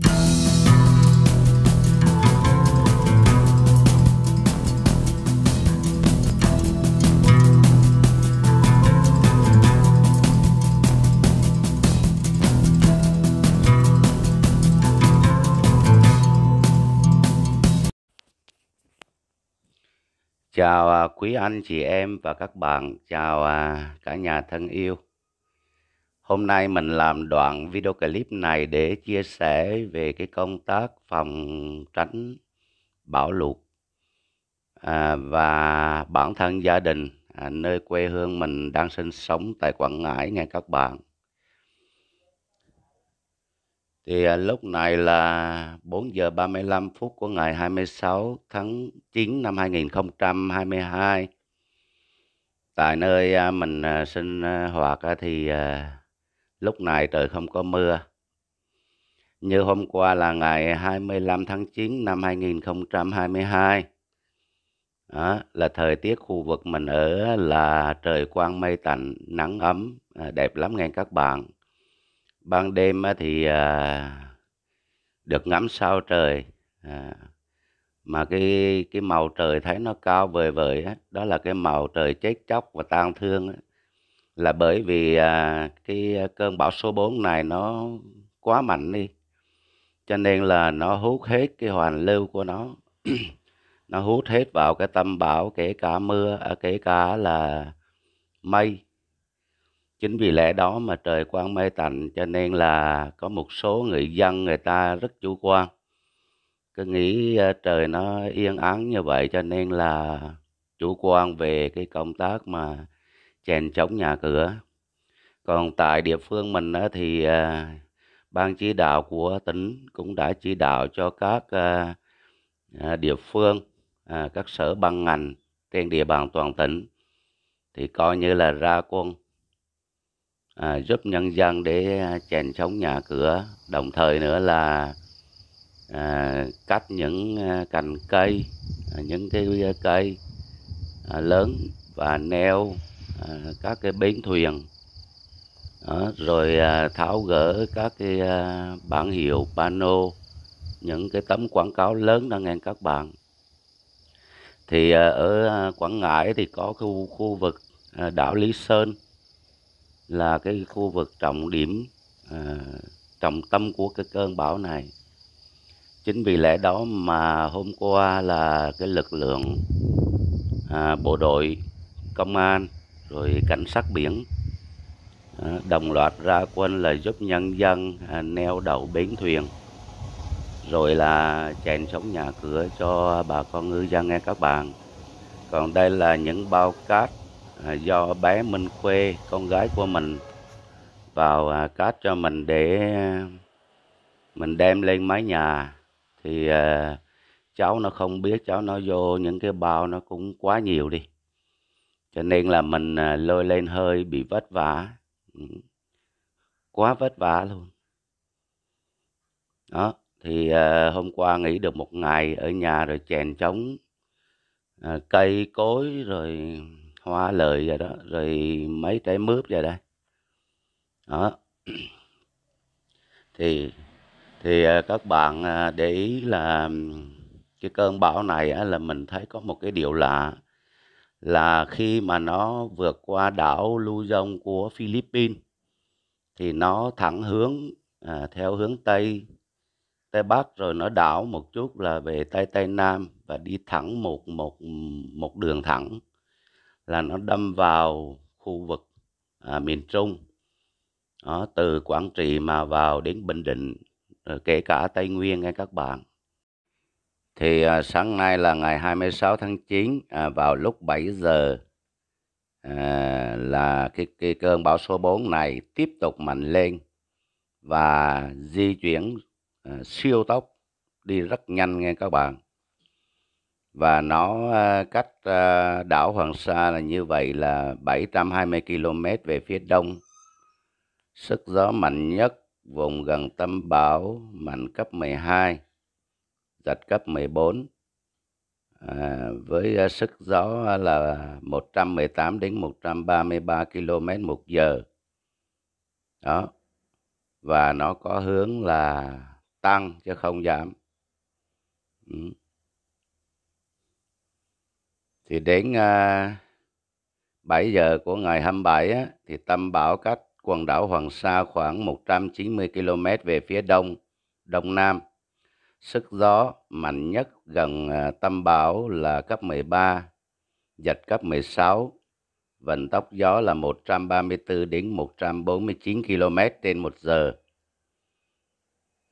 Chào à, quý anh chị em và các bạn, chào à, cả nhà thân yêu. Hôm nay mình làm đoạn video clip này để chia sẻ về cái công tác phòng tránh bão lụt à, và bản thân gia đình à, nơi quê hương mình đang sinh sống tại Quảng Ngãi nha các bạn. Thì à, lúc này là 4 giờ 35 phút của ngày 26 tháng 9 năm 2022. Tại nơi à, mình à, sinh à, hoạt à, thì à, lúc này trời không có mưa. Như hôm qua là ngày 25 tháng 9 năm 2022. Đó, là thời tiết khu vực mình ở là trời quang mây tạnh, nắng ấm, à, đẹp lắm nghe các bạn. Ban đêm thì à, được ngắm sao trời. À, mà cái cái màu trời thấy nó cao vời vời á, đó là cái màu trời chết chóc và tang thương á là bởi vì à, cái cơn bão số 4 này nó quá mạnh đi cho nên là nó hút hết cái hoàn lưu của nó nó hút hết vào cái tâm bão kể cả mưa à, kể cả là mây chính vì lẽ đó mà trời quang mây tạnh cho nên là có một số người dân người ta rất chủ quan cứ nghĩ à, trời nó yên ắng như vậy cho nên là chủ quan về cái công tác mà chèn chống nhà cửa còn tại địa phương mình thì à, ban chỉ đạo của tỉnh cũng đã chỉ đạo cho các à, à, địa phương các sở ban ngành trên địa bàn toàn tỉnh thì coi như là ra quân giúp nhân dân để chèn chống nhà cửa đồng thời nữa là cắt những cành cây những cái cây lớn và neo À, các cái bến thuyền đó, rồi à, tháo gỡ các cái à, bảng hiệu pano những cái tấm quảng cáo lớn đang ngang các bạn thì ở Quảng Ngãi thì có khu khu vực đảo Lý Sơn là cái khu vực trọng điểm trọng tâm của cái cơn bão này chính vì lẽ đó mà hôm qua là cái lực lượng à, bộ đội công an rồi cảnh sát biển ờ, đồng loạt ra quân là giúp nhân dân à, neo đậu bến thuyền rồi là chèn sống nhà cửa cho bà con ngư dân nghe các bạn còn đây là những bao cát à, do bé Minh Khuê con gái của mình vào à, cát cho mình để mình đem lên mái nhà thì cháu nó không biết cháu nó vô những cái bao nó cũng quá nhiều đi cho nên là mình à, lôi lên hơi bị vất vả ừ. quá vất vả luôn đó thì à, hôm qua nghỉ được một ngày ở nhà rồi chèn trống à, cây cối rồi hoa lợi rồi đó rồi mấy trái mướp rồi đây đó thì thì các bạn để ý là ừ, cái cơn bão này là mình thấy có một cái điều lạ là khi mà nó vượt qua đảo Luzon của Philippines thì nó thẳng hướng à, theo hướng tây tây bắc rồi nó đảo một chút là về tây tây nam và đi thẳng một một một đường thẳng là nó đâm vào khu vực à, miền trung đó, từ quảng trị mà vào đến bình định kể cả tây nguyên nghe các bạn thì à, sáng nay là ngày 26 tháng 9 à, vào lúc 7 giờ à, là cái, cái cơn bão số 4 này tiếp tục mạnh lên và di chuyển à, siêu tốc đi rất nhanh nghe các bạn. Và nó à, cách à, đảo Hoàng Sa là như vậy là 720 km về phía đông. Sức gió mạnh nhất vùng gần tâm bão mạnh cấp 12 giật cấp 14 à, với à, sức gió à, là 118 đến 133 km một giờ đó và nó có hướng là tăng chứ không giảm ừ. thì đến à, 7 giờ của ngày 27 á, thì tâm bão cách quần đảo Hoàng Sa khoảng 190 km về phía đông đông nam sức gió mạnh nhất gần à, tâm bão là cấp 13, giật cấp 16, vận tốc gió là 134 đến 149 km trên 1 giờ.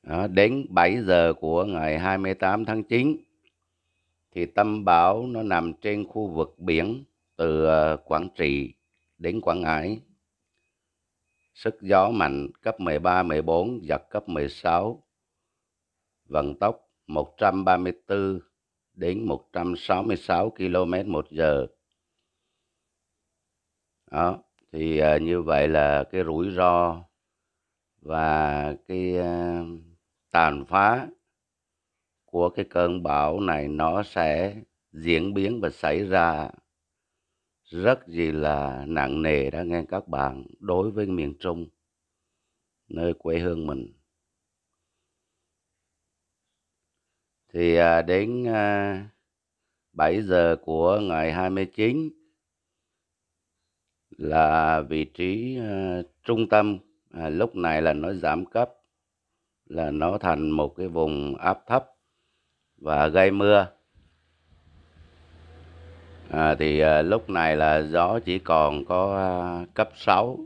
Đó, đến 7 giờ của ngày 28 tháng 9 thì tâm bão nó nằm trên khu vực biển từ à, Quảng Trị đến Quảng Ngãi. Sức gió mạnh cấp 13 14 giật cấp 16 vận tốc 134 đến 166 km một giờ. Đó, thì uh, như vậy là cái rủi ro và cái uh, tàn phá của cái cơn bão này nó sẽ diễn biến và xảy ra rất gì là nặng nề đó nghe các bạn đối với miền Trung nơi quê hương mình thì à, đến 7 à, giờ của ngày 29 là vị trí à, trung tâm à, lúc này là nó giảm cấp là nó thành một cái vùng áp thấp và gây mưa à, thì à, lúc này là gió chỉ còn có à, cấp 6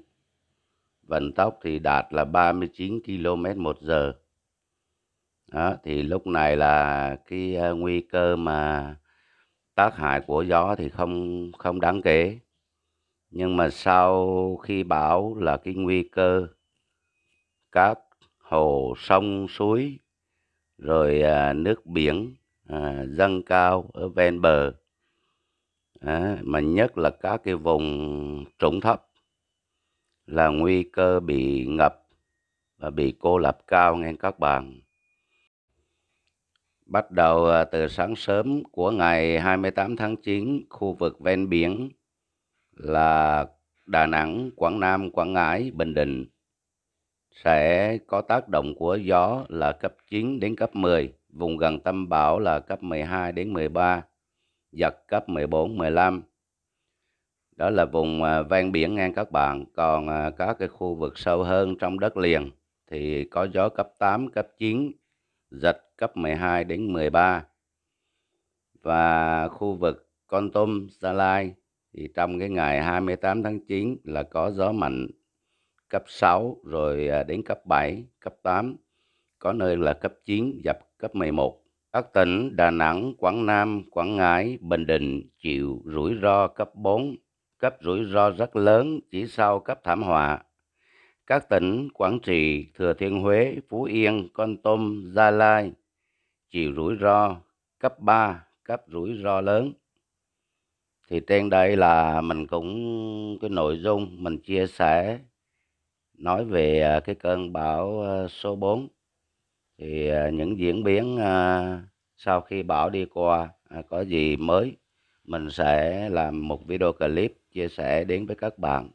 vận tốc thì đạt là 39 km một giờ đó, thì lúc này là cái ờ, nguy cơ mà tác hại của gió thì không không đáng kể nhưng mà sau khi bão là cái nguy cơ các hồ sông suối rồi à, nước biển à, dâng cao ở ven bờ à, mà nhất là các cái vùng trũng thấp là nguy cơ bị ngập và bị cô lập cao nghe các bạn bắt đầu ờ, từ sáng sớm của ngày 28 tháng 9, khu vực ven biển là Đà Nẵng, Quảng Nam, Quảng Ngãi, Bình Định sẽ có tác động của gió là cấp 9 đến cấp 10, vùng gần tâm bão là cấp 12 đến 13, giật cấp 14, 15. Đó là vùng ờ, ven biển ngang các bạn, còn ờ, các cái khu vực sâu hơn trong đất liền thì có gió cấp 8, cấp 9, giật cấp 12 đến 13 và khu vực Con Tum, Gia Lai thì trong cái ngày 28 tháng 9 là có gió mạnh cấp 6 rồi à, đến cấp 7, cấp 8, có nơi là cấp 9 dập cấp 11. Các tỉnh Đà Nẵng, Quảng Nam, Quảng Ngãi, Bình Định chịu rủi ro cấp 4, cấp rủi ro rất lớn chỉ sau cấp thảm họa. Các tỉnh Quảng Trị, Thừa Thiên Huế, Phú Yên, Con Tum, Gia Lai chiều rủi ro cấp 3, cấp rủi ro lớn. Thì trên đây là mình cũng cái nội dung mình chia sẻ nói về à, cái cơn bão à, số 4. Thì à, những diễn biến sau khi bão đi qua có gì mới mình sẽ làm một video clip chia sẻ đến với các bạn.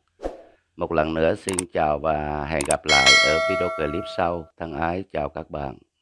Một lần nữa xin chào và hẹn gặp lại ở video clip sau. Thân ái chào các bạn.